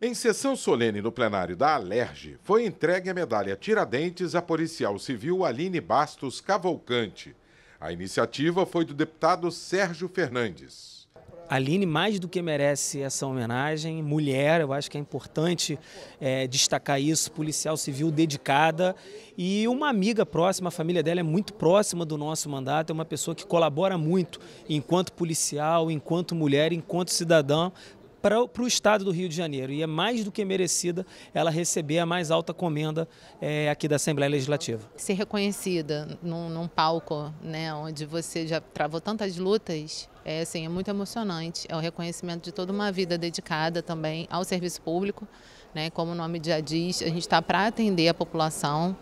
Em sessão solene no plenário da Alerj, foi entregue a medalha Tiradentes à policial civil Aline Bastos Cavalcante. A iniciativa foi do deputado Sérgio Fernandes. Aline, mais do que merece essa homenagem, mulher, eu acho que é importante é, destacar isso, policial civil dedicada e uma amiga próxima, a família dela é muito próxima do nosso mandato, é uma pessoa que colabora muito enquanto policial, enquanto mulher, enquanto cidadã, para o estado do Rio de Janeiro. E é mais do que merecida ela receber a mais alta comenda é, aqui da Assembleia Legislativa. Ser reconhecida num, num palco né, onde você já travou tantas lutas é, assim, é muito emocionante. É o reconhecimento de toda uma vida dedicada também ao serviço público. Né? Como o nome já diz, a gente está para atender a população.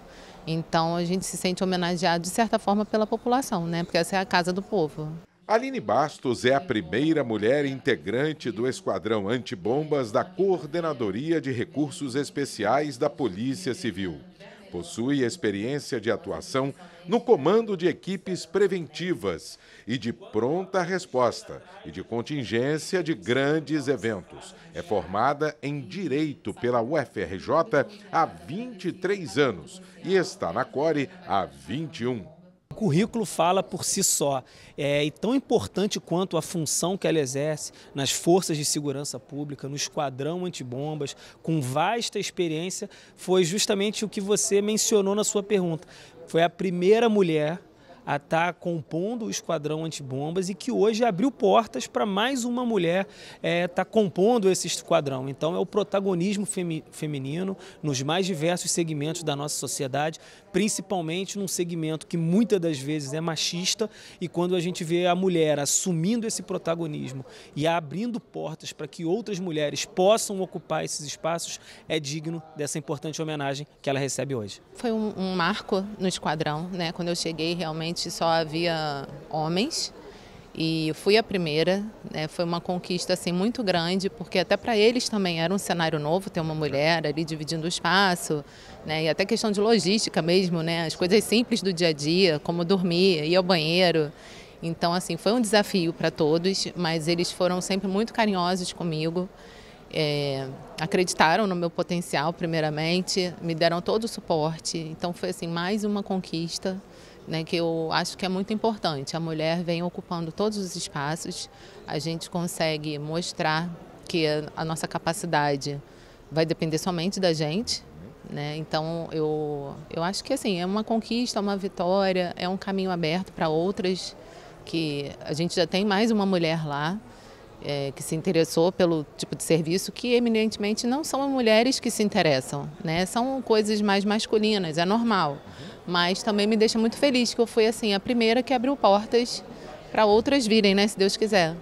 Então a gente se sente homenageado de certa forma pela população, né? Porque essa é a casa do povo. Aline Bastos é a primeira mulher integrante do Esquadrão Antibombas da Coordenadoria de Recursos Especiais da Polícia Civil. Possui experiência de atuação no comando de equipes preventivas e de pronta resposta e de contingência de grandes eventos. É formada em Direito pela UFRJ há 23 anos e está na CORE há 21 o currículo fala por si só, é, e tão importante quanto a função que ela exerce nas forças de segurança pública, no esquadrão antibombas, com vasta experiência, foi justamente o que você mencionou na sua pergunta. Foi a primeira mulher a estar tá compondo o esquadrão antibombas e que hoje abriu portas para mais uma mulher estar é, tá compondo esse esquadrão. Então é o protagonismo femi feminino nos mais diversos segmentos da nossa sociedade, principalmente num segmento que muitas das vezes é machista e quando a gente vê a mulher assumindo esse protagonismo e abrindo portas para que outras mulheres possam ocupar esses espaços, é digno dessa importante homenagem que ela recebe hoje. Foi um, um marco no esquadrão, né? Quando eu cheguei realmente realmente só havia homens. E eu fui a primeira, né? foi uma conquista assim muito grande, porque até para eles também era um cenário novo ter uma mulher ali dividindo o espaço, né? E até questão de logística mesmo, né? As coisas simples do dia a dia, como dormir, ir ao banheiro. Então, assim, foi um desafio para todos, mas eles foram sempre muito carinhosos comigo. É, acreditaram no meu potencial, primeiramente, me deram todo o suporte. Então, foi assim mais uma conquista né, que eu acho que é muito importante. A mulher vem ocupando todos os espaços, a gente consegue mostrar que a nossa capacidade vai depender somente da gente. Né? Então, eu, eu acho que assim, é uma conquista, uma vitória, é um caminho aberto para outras, que a gente já tem mais uma mulher lá é, que se interessou pelo tipo de serviço que eminentemente não são mulheres que se interessam, né? São coisas mais masculinas, é normal. Mas também me deixa muito feliz que eu fui assim a primeira que abriu portas para outras virem, né? Se Deus quiser.